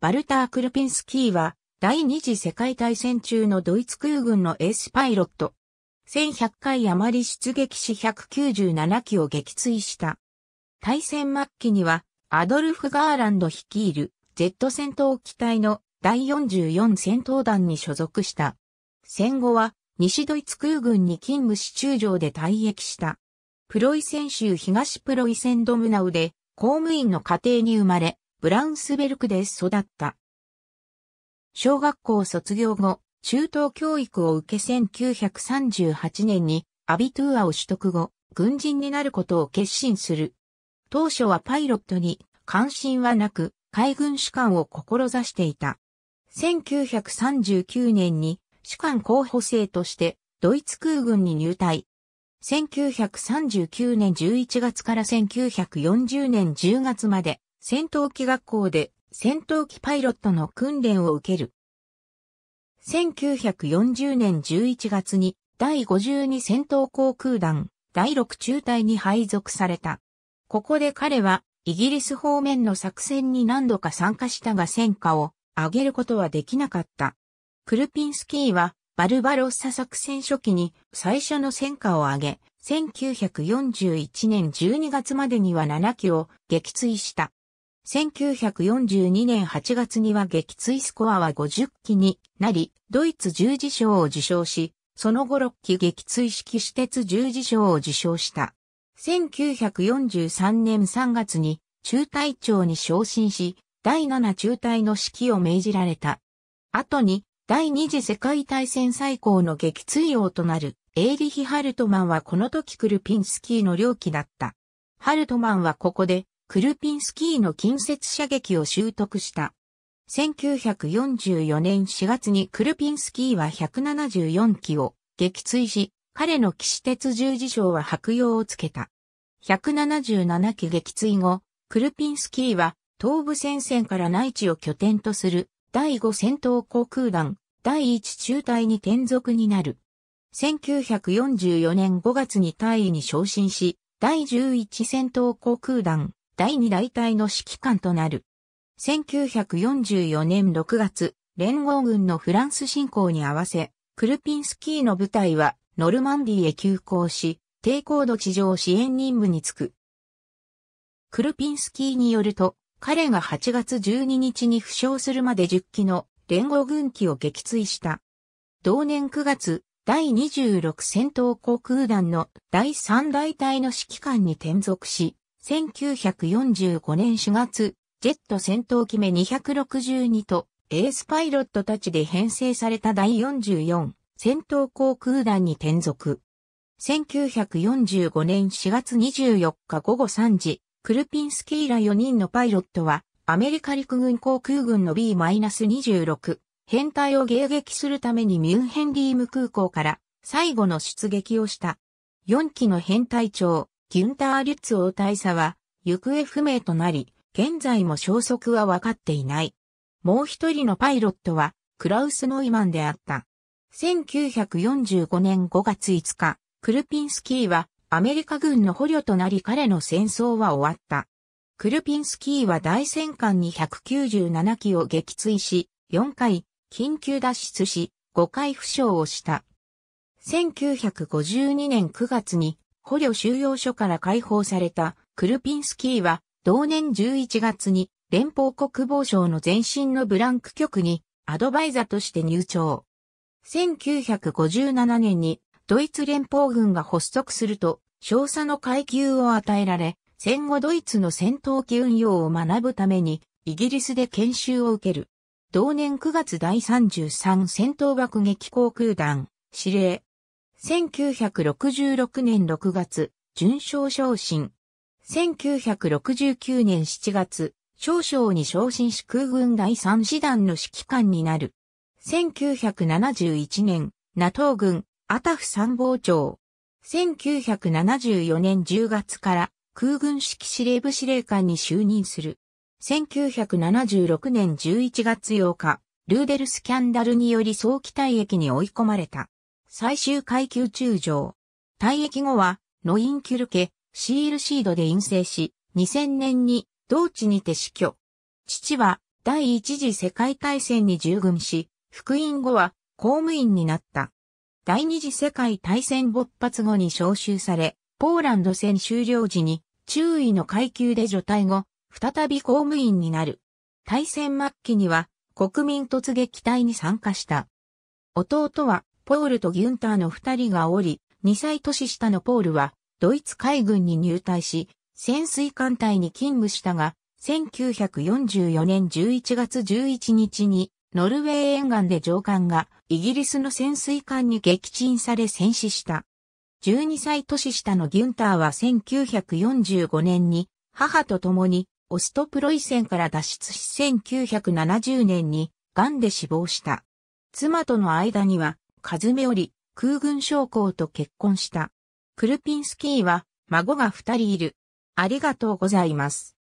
バルター・クルピンスキーは、第二次世界大戦中のドイツ空軍のエースパイロット。1100回余り出撃し197機を撃墜した。大戦末期には、アドルフ・ガーランド率いる Z 戦闘機隊の第44戦闘団に所属した。戦後は西ドイツ空軍に勤務し中将で退役した。プロイセン州東プロイセンドムナウで公務員の家庭に生まれ、ブラウンスベルクで育った。小学校卒業後、中等教育を受け1938年にアビトゥーアを取得後、軍人になることを決心する。当初はパイロットに関心はなく、海軍士官を志していた。1939年に士官候補生としてドイツ空軍に入隊。1939年11月から1940年10月まで戦闘機学校で戦闘機パイロットの訓練を受ける。1940年11月に第52戦闘航空団第6中隊に配属された。ここで彼はイギリス方面の作戦に何度か参加したが戦果を上げることはできなかった。クルピンスキーはバルバロッサ作戦初期に最初の戦果を上げ、1941年12月までには7機を撃墜した。1942年8月には撃墜スコアは50機になり、ドイツ十字章を受賞し、その後6機撃墜式私鉄十字章を受賞した。1943年3月に中隊長に昇進し、第7中隊の指揮を命じられた。後に、第二次世界大戦最高の撃墜王となるエイリヒ・ハルトマンはこの時クルピンスキーの領機だった。ハルトマンはここでクルピンスキーの近接射撃を習得した。1944年4月にクルピンスキーは174機を撃墜し、彼の騎士鉄十字章は白用をつけた。177機撃墜後、クルピンスキーは東部戦線から内地を拠点とする第5戦闘航空団第1中隊に転属になる。1944年5月に大尉に昇進し、第11戦闘航空団第二大隊の指揮官となる。1944年6月、連合軍のフランス侵攻に合わせ、クルピンスキーの部隊はノルマンディへ急行し、低高度地上支援任務に就く。クルピンスキーによると、彼が8月12日に負傷するまで10機の連合軍機を撃墜した。同年9月、第26戦闘航空団の第3大隊の指揮官に転属し、1945年4月、ジェット戦闘機目262とエースパイロットたちで編成された第44戦闘航空団に転属。1945年4月24日午後3時、クルピンスキーら4人のパイロットは、アメリカ陸軍航空軍の B-26、編隊を迎撃するためにミュンヘンリーム空港から最後の出撃をした。4機の編隊長、ギュンター・リュッツ王大佐は行方不明となり、現在も消息は分かっていない。もう一人のパイロットはクラウス・ノイマンであった。1945年5月5日、クルピンスキーはアメリカ軍の捕虜となり彼の戦争は終わった。クルピンスキーは大戦艦に197機を撃墜し、4回、緊急脱出し、5回負傷をした。1952年9月に捕虜収容所から解放されたクルピンスキーは同年11月に連邦国防省の前身のブランク局にアドバイザとして入庁。1957年にドイツ連邦軍が発足すると少佐の階級を与えられ、戦後ドイツの戦闘機運用を学ぶためにイギリスで研修を受ける。同年9月第33戦闘爆撃航空団司令1966年6月、準賞昇進。1969年7月、少将に昇進し空軍第3師団の指揮官になる。1971年、ナトー軍、アタフ参謀長。1974年10月から空軍指揮司令部司令官に就任する。1976年11月8日、ルーデルスキャンダルにより早期退役に追い込まれた。最終階級中将。退役後は、ノインキュルケ、シールシードで陰性し、2000年に、同地にて死去。父は、第一次世界大戦に従軍し、復員後は、公務員になった。第二次世界大戦勃発後に召集され、ポーランド戦終了時に、中尉の階級で除隊後、再び公務員になる。大戦末期には、国民突撃隊に参加した。弟は、ポールとギュンターの二人がおり、二歳年下のポールは、ドイツ海軍に入隊し、潜水艦隊に勤務したが、1944年11月11日に、ノルウェー沿岸で上官が、イギリスの潜水艦に撃沈され戦死した。12歳年下のギュンターは1945年に、母と共に、オストプロイセンから脱出し1970年に、癌で死亡した。妻との間には、カズメより空軍将校と結婚した。クルピンスキーは孫が二人いる。ありがとうございます。